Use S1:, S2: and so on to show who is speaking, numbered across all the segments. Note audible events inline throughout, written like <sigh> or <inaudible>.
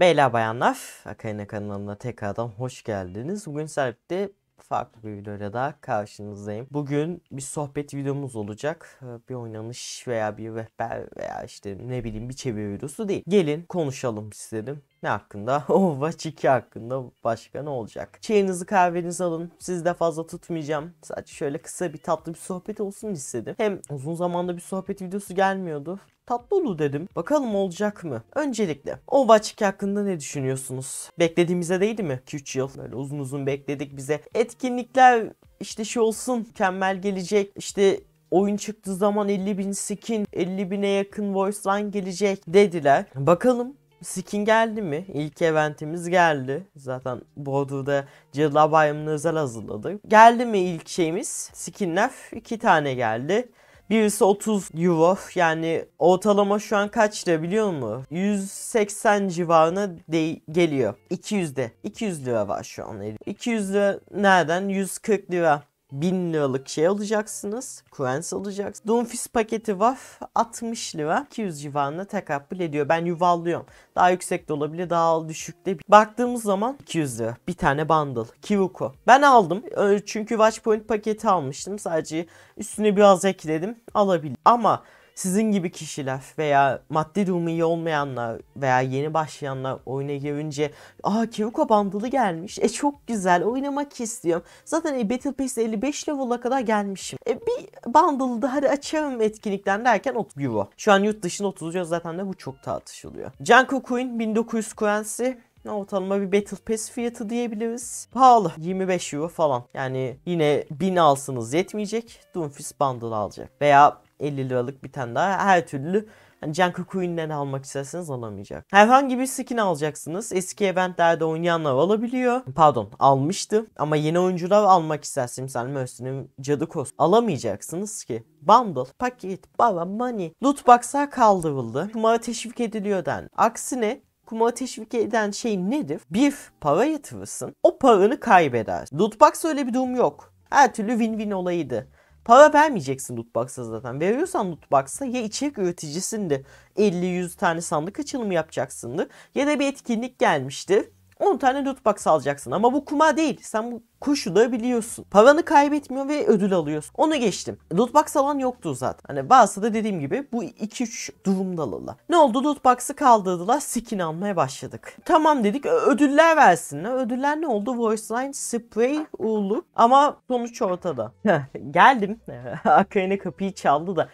S1: Beyler bayanlar, Akarina kanalına tekrardan hoş geldiniz. Bugün serpte farklı bir videoyla daha karşınızdayım. Bugün bir sohbet videomuz olacak. Ee, bir oynanış veya bir rehber veya işte ne bileyim bir çeviri videosu değil. Gelin konuşalım istedim. Ne hakkında? <laughs> Overwatch 2 hakkında başka ne olacak? Çayınızı kahvenizi alın. Sizi de fazla tutmayacağım. Sadece şöyle kısa bir tatlı bir sohbet olsun istedim. Hem uzun zamanda bir sohbet videosu gelmiyordu. Tatlı olur dedim. Bakalım olacak mı? Öncelikle Ovachkin hakkında ne düşünüyorsunuz? Beklediğimize değdi mi? 2-3 yıl böyle uzun uzun bekledik bize. Etkinlikler işte şey olsun mükemmel gelecek İşte oyun çıktığı zaman 50 bin skin 50 bine yakın voice line gelecek dediler. Bakalım skin geldi mi? İlk eventimiz geldi. Zaten Border'da Cadılar Bayramı'nı özel hazırladık. Geldi mi ilk şeyimiz? Skinler iki tane geldi. Birisi 30 euro yani ortalama şu an kaçta biliyor musun? 180 civarına de geliyor. 200'de. 200 lira var şu an. 200 lira nereden? 140 lira. 1000 liralık şey alacaksınız. Currency alacaksınız. Doomfist paketi var. 60 lira. 200 civarında tekabbül ediyor. Ben yuvarlıyorum. Daha yüksek de olabilir. Daha düşük de. Baktığımız zaman 200 lira. Bir tane bundle. Kiruko. Ben aldım. Çünkü Watchpoint paketi almıştım. Sadece üstüne biraz ekledim. Alabilir. Ama sizin gibi kişiler veya maddi durumu iyi olmayanlar veya yeni başlayanlar oyuna girince aa Kiruko bandılı gelmiş. E çok güzel oynamak istiyorum. Zaten e, Battle Pass'e 55 level'a kadar gelmişim. E bir bundle'ı da hadi açarım etkinlikten derken 30 euro. Şu an yurt dışında 30 euro zaten de bu çok tartışılıyor. Janko Queen 1900 currency ortalama bir Battle Pass fiyatı diyebiliriz. Pahalı. 25 euro falan. Yani yine 1000 alsınız yetmeyecek. Doomfist Bundle alacak. Veya 50 liralık bir tane daha her türlü yani Junker Queen'den almak isterseniz alamayacak. Herhangi bir skin alacaksınız. Eski eventlerde oynayanlar alabiliyor. Pardon almıştı. Ama yeni oyuncular almak isterseniz mesela Mercy'nin cadı kos alamayacaksınız ki. Bundle, paket, baba, money, loot box'lar kaldırıldı. Kumara teşvik ediliyor den. Aksine kumara teşvik eden şey nedir? Bir, para yatırırsın. O paranı kaybedersin. Lootbox öyle bir durum yok. Her türlü win-win olayıydı. Para vermeyeceksin lootbox'a zaten. Veriyorsan lootbox'a ya içerik üreticisinindir. 50-100 tane sandık açılımı yapacaksındır. Ya da bir etkinlik gelmiştir. 10 tane loot box alacaksın ama bu kuma değil. Sen bu koşulabiliyorsun. Paranı kaybetmiyor ve ödül alıyorsun. Onu geçtim. Lootbox alan yoktu zaten. Hani bazı da dediğim gibi bu 2-3 durumdalılar. Ne oldu? Lootbox'ı kaldırdılar. Skin almaya başladık. Tamam dedik. Ödüller versinler. Ödüller ne oldu? Voice line, spray, uğurluk. Ama sonuç ortada. Geldim. Akayne <laughs> kapıyı çaldı da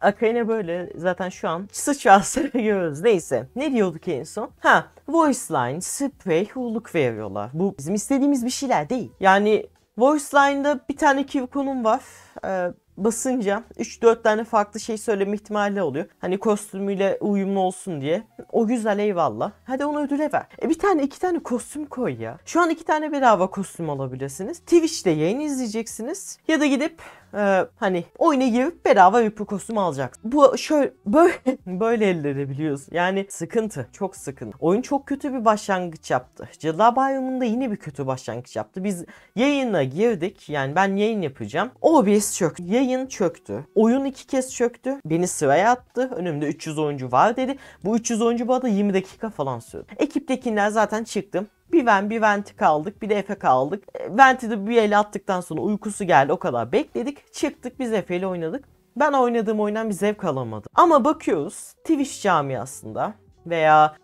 S1: Akayne böyle zaten şu an sıçrağı görüyoruz. Neyse ne diyorduk en son? Ha voice line, spray, huluk veriyorlar. Bu bizim istediğimiz bir şeyler değil. Yani voice line'da bir tane Q konum var. Ee, basınca 3-4 tane farklı şey söyleme ihtimali oluyor. Hani kostümüyle uyumlu olsun diye. O güzel eyvallah. Hadi onu ödüle ver. E bir tane iki tane kostüm koy ya. Şu an iki tane bedava kostüm alabilirsiniz. Twitch'te yayın izleyeceksiniz. Ya da gidip e, hani oyuna girip bedava bir kostüm alacaksın. Bu şöyle <laughs> böyle böyle ellere biliyorsun. Yani sıkıntı. Çok sıkıntı. Oyun çok kötü bir başlangıç yaptı. Cadılar Bayramı'nda yine bir kötü başlangıç yaptı. Biz yayına girdik. Yani ben yayın yapacağım. OBS çöktü. Yayın çöktü. Oyun iki kez çöktü. Beni sıraya attı. Önümde 300 oyuncu var dedi. Bu 300 oyuncu bu arada 20 dakika falan sürdü. Ekiptekiler zaten çıktım. Bir Ven bir Vent'i kaldık bir de Efe kaldık. E, vent'i de bir el attıktan sonra uykusu geldi o kadar bekledik. Çıktık biz Efe ile oynadık. Ben oynadığım oyundan bir zevk alamadım. Ama bakıyoruz Twitch camiasında veya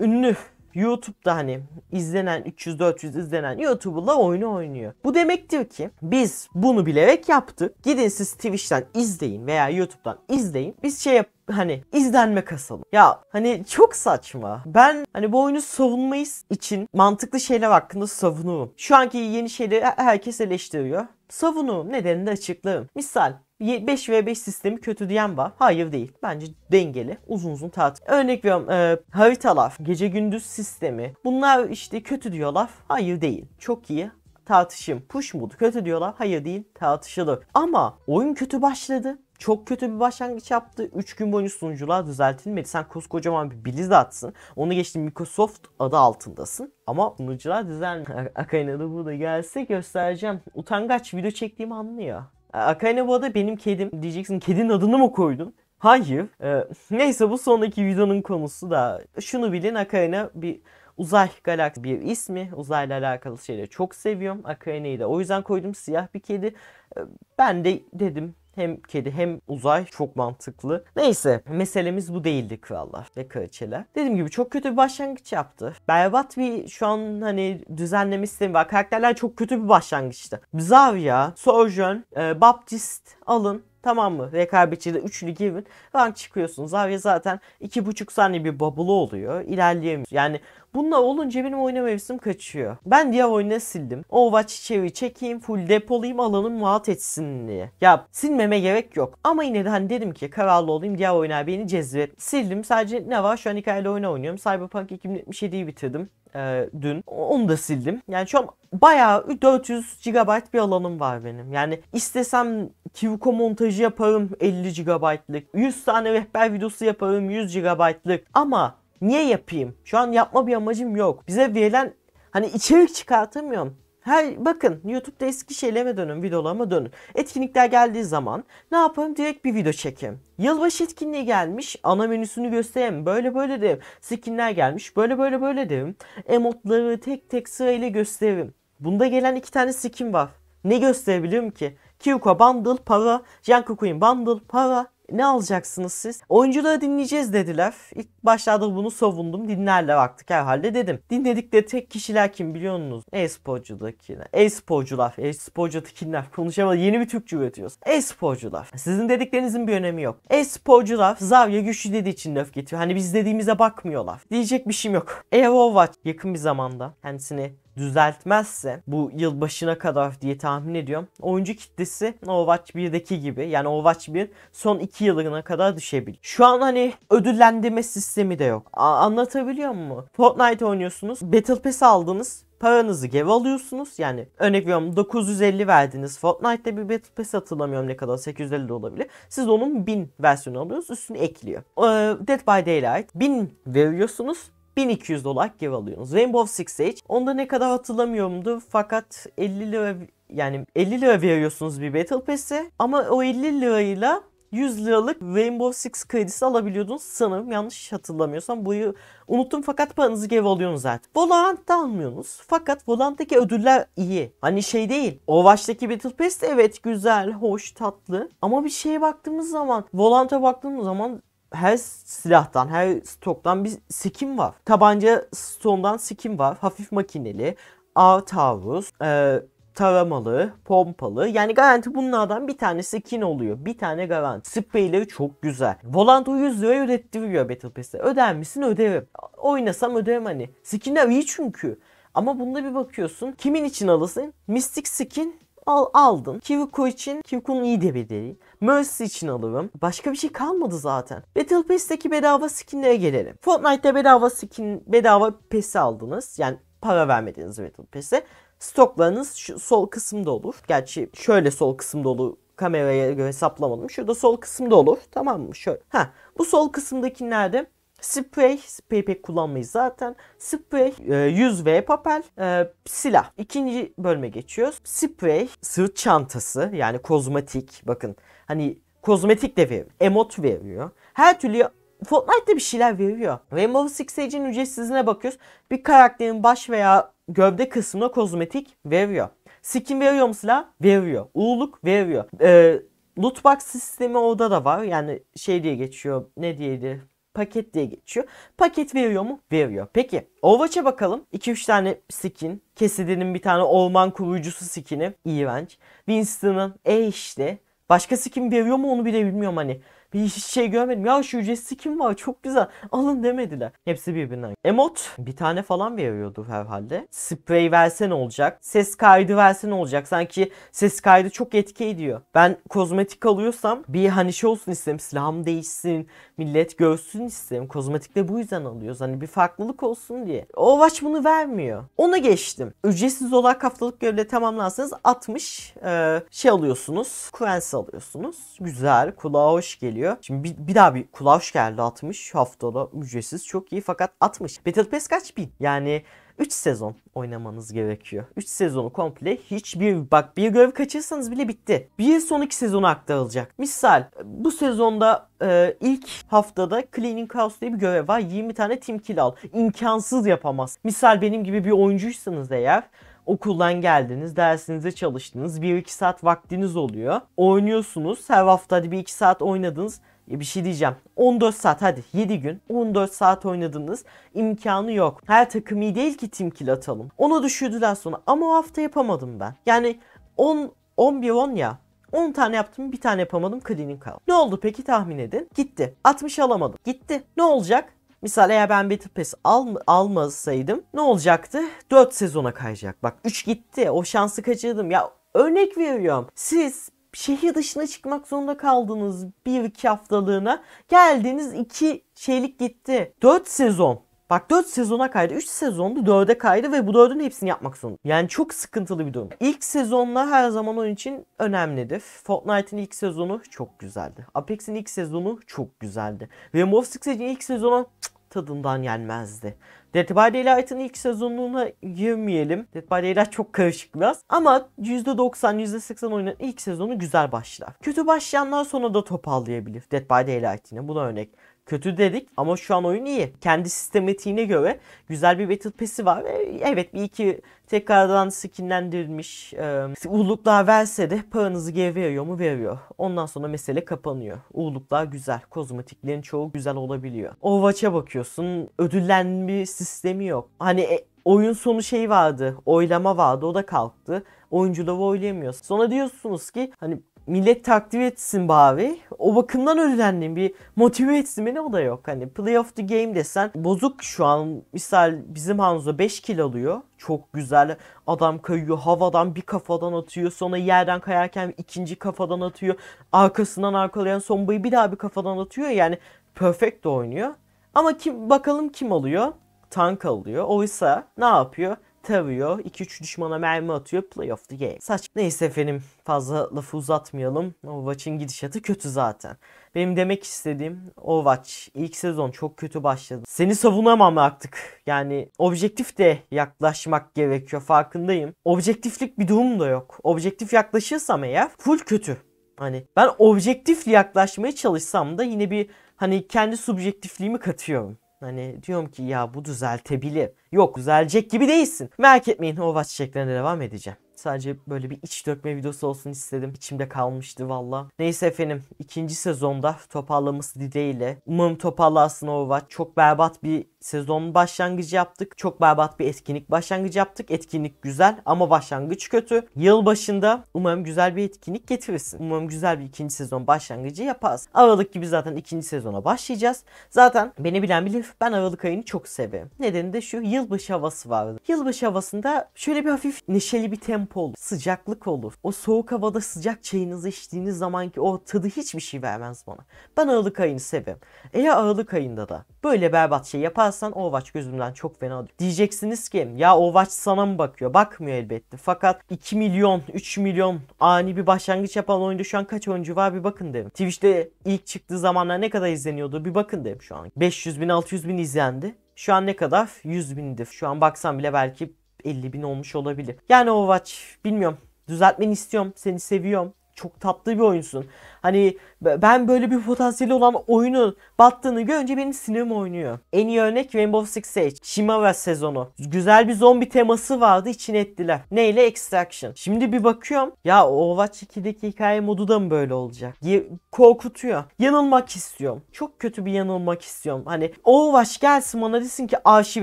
S1: ünlü YouTube'da hani izlenen 300-400 izlenen YouTube'la oyunu oynuyor. Bu demek demektir ki biz bunu bilerek yaptık. Gidin siz Twitch'ten izleyin veya YouTube'dan izleyin. Biz şey yap hani izlenme kasalım. Ya hani çok saçma. Ben hani bu oyunu savunmayı için mantıklı şeyler hakkında savunurum. Şu anki yeni şeyleri herkes eleştiriyor. Savunurum nedenini de açıklarım. Misal 5 ve 5 sistemi kötü diyen var. Hayır değil. Bence dengeli. Uzun uzun tatil. Örnek veriyorum e, haritalar, gece gündüz sistemi. Bunlar işte kötü diyorlar. Hayır değil. Çok iyi tartışım. Push mood kötü diyorlar. Hayır değil tartışılır. Ama oyun kötü başladı. Çok kötü bir başlangıç yaptı. 3 gün boyunca sunucular düzeltilmedi. Sen koskocaman bir Blizzard'sın. Onu geçtim Microsoft adı altındasın. Ama sunucular düzelmedi. <laughs> Akayna da burada gelse göstereceğim. Utangaç video çektiğimi anlıyor. Ee, Akayna bu arada benim kedim. Diyeceksin kedinin adını mı koydun? Hayır. Ee, <laughs> neyse bu sonraki videonun konusu da şunu bilin Akayna bir uzay galaksi bir ismi. Uzayla alakalı şeyleri çok seviyorum. Akayna'yı da o yüzden koydum siyah bir kedi. Ee, ben de dedim hem kedi hem uzay çok mantıklı. Neyse meselemiz bu değildi krallar ve kraliçeler. Dediğim gibi çok kötü bir başlangıç yaptı. Berbat bir şu an hani düzenleme sistemi var. Karakterler çok kötü bir başlangıçtı. Zavya, Sojourn, e, Baptist alın Tamam mı? rekabetçide üçlü girin. Rank çıkıyorsunuz. Zarya zaten 2,5 saniye bir bubble'ı oluyor. İlerleyemiyorsun. Yani bunlar olunca benim oyuna mevsim kaçıyor. Ben diğer oyuna sildim. Overwatch içeriği çekeyim. Full depolayayım. Alanım rahat etsin diye. Ya silmeme gerek yok. Ama yine de hani dedim ki kararlı olayım. Diğer oyunlar beni cezbet. Sildim. Sadece ne var? Şu an hikayeli oyunu oynuyorum. Cyberpunk 2077'yi bitirdim e, dün. Onu da sildim. Yani şu an bayağı 400 GB bir alanım var benim. Yani istesem Kivko montajı yaparım 50 GB'lık. 100 tane rehber videosu yaparım 100 GB'lık. Ama niye yapayım? Şu an yapma bir amacım yok. Bize verilen hani içerik çıkartamıyorum. Her, bakın YouTube'da eski şeyleme dönün, videolama dönün. Etkinlikler geldiği zaman ne yapayım? Direkt bir video çekeyim. Yılbaşı etkinliği gelmiş. Ana menüsünü göstereyim. Böyle böyle diyeyim. Skinler gelmiş. Böyle böyle böyle diyeyim. Emotları tek tek sırayla gösteririm. Bunda gelen iki tane skin var. Ne gösterebilirim ki? Kyuko bundle para, Janko Queen bundle para, ne alacaksınız siz? Oyunculuğa dinleyeceğiz dediler. İlk başlarda bunu savundum. Dinlerler artık herhalde dedim. Dinledik de tek kişiler kim biliyor musunuz? E-sporcudakiler. E-sporcular. E-sporcudakiler. <laughs> Konuşamadım. Yeni bir Türkçe üretiyoruz. E-sporcular. Sizin dediklerinizin bir önemi yok. E-sporcular Zarya güçlü dediği için laf getiriyor. Hani biz dediğimize bakmıyorlar. Diyecek bir şeyim yok. Overwatch yakın bir zamanda kendisini düzeltmezse bu yıl başına kadar diye tahmin ediyorum. Oyuncu kitlesi Overwatch 1'deki gibi yani Overwatch 1 son 2 yılına kadar düşebilir. Şu an hani ödüllendirme sistemi de yok. A- anlatabiliyor mu? Fortnite oynuyorsunuz. Battle Pass aldınız paranızı geri alıyorsunuz. Yani örnek veriyorum 950 verdiniz. Fortnite'de bir Battle Pass hatırlamıyorum ne kadar 850 de olabilir. Siz onun 1000 versiyonu alıyorsunuz üstüne ekliyor. Ee, Dead by Daylight 1000 veriyorsunuz. 1200 dolar geri alıyorsunuz. Rainbow Six Siege onda ne kadar hatırlamıyorumdu fakat 50 lira yani 50 lira veriyorsunuz bir Battle Pass'e ama o 50 lirayla 100 liralık Rainbow Six kredisi alabiliyordunuz sanırım yanlış hatırlamıyorsam burayı unuttum fakat paranızı geri alıyorsunuz zaten. Valorant'ta almıyorsunuz fakat Valorant'taki ödüller iyi. Hani şey değil Overwatch'taki Battle Pass de evet güzel, hoş, tatlı ama bir şeye baktığımız zaman Valorant'a baktığımız zaman her silahtan, her stoktan bir sikim var. Tabanca stondan sikim var. Hafif makineli, ağır taarruz, e, taramalı, pompalı. Yani garanti bunlardan bir tane sikin oluyor. Bir tane garanti. Spreyleri çok güzel. Volanto 100 liraya ödettiriyor Battle Pass'te. Öder misin? Öderim. Oynasam öderim hani. Skinler iyi çünkü. Ama bunda bir bakıyorsun. Kimin için alasın? Mystic skin Al, aldım. Kiviku için Kiviku'nun iyi de bir deri. Mercy için alırım. Başka bir şey kalmadı zaten. Battle Pass'teki bedava skinlere gelelim. Fortnite'te bedava skin, bedava pesi aldınız. Yani para vermediniz Battle Pass'e. Stoklarınız şu sol kısımda olur. Gerçi şöyle sol kısımda olur kameraya göre hesaplamadım. Şurada sol kısımda olur. Tamam mı? Şöyle. Ha, bu sol kısımdakilerde. Spray, sprey pek kullanmayız zaten. Spray e, yüz ve papel, e, silah. İkinci bölüme geçiyoruz. Spray sırt çantası yani kozmetik. Bakın hani kozmetik de veriyor. Emot veriyor. Her türlü Fortnite'da bir şeyler veriyor. Rainbow Six Siege'in ücretsizine bakıyoruz. Bir karakterin baş veya gövde kısmına kozmetik veriyor. Skin veriyor mu silah? Veriyor. Uğurluk veriyor. Ee, lootbox sistemi orada da var. Yani şey diye geçiyor. Ne diyeydi? paket diye geçiyor. Paket veriyor mu? Veriyor. Peki Overwatch'a bakalım. 2-3 tane skin. Kesidi'nin bir tane orman koruyucusu skini. İğrenç. Winston'ın e işte. Başka skin veriyor mu onu bile bilmiyorum hani. Bir hiç şey görmedim. Ya şu ücretsiz kim var çok güzel alın demediler. Hepsi birbirinden. Emot bir tane falan veriyordu herhalde. Sprey versen olacak. Ses kaydı versen olacak. Sanki ses kaydı çok etki ediyor. Ben kozmetik alıyorsam bir hani şey olsun isterim. Silahım değişsin. Millet görsün isterim. Kozmetik de bu yüzden alıyoruz. Hani bir farklılık olsun diye. Overwatch bunu vermiyor. Ona geçtim. Ücretsiz olarak haftalık görevle tamamlarsanız 60 e, şey alıyorsunuz. Kurensi alıyorsunuz. Güzel. Kulağa hoş geliyor geliyor. Şimdi bir, bir daha bir kulavuş geldi 60 haftalı ücretsiz çok iyi fakat 60. Battle Pass kaç bin? Yani 3 sezon oynamanız gerekiyor. 3 sezonu komple hiçbir bak bir görev kaçırsanız bile bitti. Bir sonraki sezonu aktarılacak. Misal bu sezonda e, ilk haftada Cleaning chaos diye bir görev var. 20 tane team kill al. İmkansız yapamaz. Misal benim gibi bir oyuncuysanız eğer Okuldan geldiniz, dersinize çalıştınız, 1-2 saat vaktiniz oluyor. Oynuyorsunuz, her hafta hadi bir 2 saat oynadınız. Ya bir şey diyeceğim. 14 saat hadi 7 gün 14 saat oynadınız. İmkanı yok. Her takım iyi değil ki Team Kill atalım. Onu düşürdüler sonra ama o hafta yapamadım ben. Yani 10 11-10 ya 10 tane yaptım bir tane yapamadım cleaning kaldı. Ne oldu peki tahmin edin? Gitti. 60 alamadım. Gitti. Ne olacak? Misal eğer ben Better Pass al, almasaydım ne olacaktı? 4 sezona kayacak. Bak 3 gitti. O şansı kaçırdım. Ya örnek veriyorum. Siz şehir dışına çıkmak zorunda kaldınız bir iki haftalığına. Geldiğiniz iki şeylik gitti. 4 sezon. Bak 4 sezona kaydı. 3 sezondu 4'e kaydı ve bu 4'ün hepsini yapmak zorunda. Yani çok sıkıntılı bir durum. İlk sezonla her zaman onun için önemlidir. Fortnite'in ilk sezonu çok güzeldi. Apex'in ilk sezonu çok güzeldi. ve Six Siege'in ilk sezonu cık, tadından yenmezdi. Dead by Daylight'ın ilk sezonuna girmeyelim. Dead by Daylight çok karışık biraz. Ama %90, %80 oyunun ilk sezonu güzel başlar. Kötü başlayanlar sonra da toparlayabilir. Dead by Daylight yine buna örnek kötü dedik ama şu an oyun iyi. Kendi sistematiğine göre güzel bir Battle Pass'i var. E, evet bir iki tekrardan skinlendirilmiş e, uğurluklar verse de paranızı geri veriyor mu? Veriyor. Ondan sonra mesele kapanıyor. Uğurluklar güzel. Kozmetiklerin çoğu güzel olabiliyor. Overwatch'a bakıyorsun. Ödüllenme sistemi yok. Hani e, oyun sonu şey vardı. Oylama vardı. O da kalktı. Oyuncuları oylayamıyorsun. Sonra diyorsunuz ki hani millet takdir etsin bari. O bakımdan ödüllendim. Bir motive etsin beni o da yok. Hani play of the game desen bozuk şu an. Misal bizim Hanzo 5 kill alıyor. Çok güzel adam kayıyor havadan bir kafadan atıyor. Sonra yerden kayarken ikinci kafadan atıyor. Arkasından arkalayan sombayı bir daha bir kafadan atıyor. Yani perfect oynuyor. Ama kim bakalım kim alıyor? Tank alıyor. Oysa ne yapıyor? tarıyor. 2-3 düşmana mermi atıyor. Play of the game. Saç. Neyse efendim fazla lafı uzatmayalım. Overwatch'ın gidişatı kötü zaten. Benim demek istediğim Overwatch ilk sezon çok kötü başladı. Seni savunamam artık. Yani objektif de yaklaşmak gerekiyor farkındayım. Objektiflik bir durum da yok. Objektif yaklaşırsam eğer full kötü. Hani ben objektif yaklaşmaya çalışsam da yine bir hani kendi subjektifliğimi katıyorum. Hani diyorum ki ya bu düzeltebilir. Yok düzelecek gibi değilsin. Merak etmeyin Hogwarts çiçeklerine devam edeceğim. Sadece böyle bir iç dökme videosu olsun istedim. İçimde kalmıştı valla. Neyse efendim ikinci sezonda toparlaması dileğiyle. Umarım toparlarsın Overwatch. Çok berbat bir sezon başlangıcı yaptık. Çok berbat bir etkinlik başlangıcı yaptık. Etkinlik güzel ama başlangıç kötü. Yıl başında umarım güzel bir etkinlik getirirsin. Umarım güzel bir ikinci sezon başlangıcı yaparız. Aralık gibi zaten ikinci sezona başlayacağız. Zaten beni bilen bilir ben Aralık ayını çok seviyorum. Nedeni de şu yılbaşı havası vardı. Yılbaşı havasında şöyle bir hafif neşeli bir tempo kamp olur, sıcaklık olur. O soğuk havada sıcak çayınızı içtiğiniz zamanki o tadı hiçbir şey vermez bana. Ben Aralık ayını severim. Eğer Aralık ayında da böyle berbat şey yaparsan Overwatch gözümden çok fena Diyeceksiniz ki ya Overwatch sana mı bakıyor? Bakmıyor elbette. Fakat 2 milyon, 3 milyon ani bir başlangıç yapan oyunda şu an kaç oyuncu var bir bakın derim. Twitch'te ilk çıktığı zamanlar ne kadar izleniyordu bir bakın derim şu an. 500 bin, 600 bin izlendi. Şu an ne kadar? 100 bindir. Şu an baksan bile belki 50 bin olmuş olabilir. Yani Overwatch bilmiyorum. Düzeltmeni istiyorum. Seni seviyorum çok tatlı bir oyunsun. Hani ben böyle bir potansiyeli olan oyunun battığını görünce benim sinirim oynuyor. En iyi örnek Rainbow Six Siege. Shimava sezonu. Güzel bir zombi teması vardı için ettiler. Neyle? Extraction. Şimdi bir bakıyorum. Ya Overwatch 2'deki hikaye modu da mı böyle olacak? Ye korkutuyor. Yanılmak istiyorum. Çok kötü bir yanılmak istiyorum. Hani Overwatch gelsin bana desin ki arşiv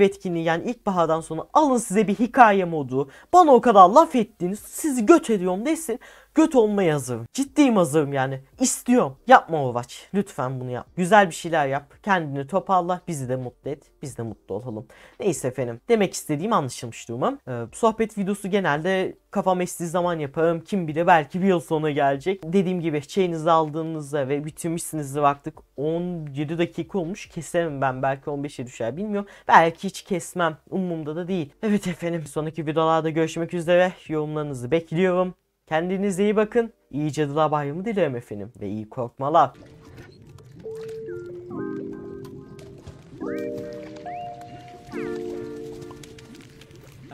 S1: etkinliği yani ilkbahardan sonra alın size bir hikaye modu. Bana o kadar laf ettiniz, sizi göt ediyorum desin. Göt olmaya hazırım. Ciddiyim hazırım yani. İstiyorum. Yapma Overwatch. Lütfen bunu yap. Güzel bir şeyler yap. Kendini toparla. Bizi de mutlu et. Biz de mutlu olalım. Neyse efendim. Demek istediğim anlaşılmıştı umarım. Ee, sohbet videosu genelde kafam estiği zaman yaparım. Kim bilir belki bir yıl sonra gelecek. Dediğim gibi çayınızı aldığınızda ve bitirmişsinizde baktık. 17 dakika olmuş. Keserim ben. Belki 15'e düşer bilmiyorum. Belki hiç kesmem. Umumda da değil. Evet efendim. Sonraki videolarda görüşmek üzere. Yorumlarınızı bekliyorum. Kendinize iyi bakın. İyi Cadılar Bayramı dilerim efendim ve iyi korkmalar.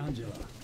S1: Angela.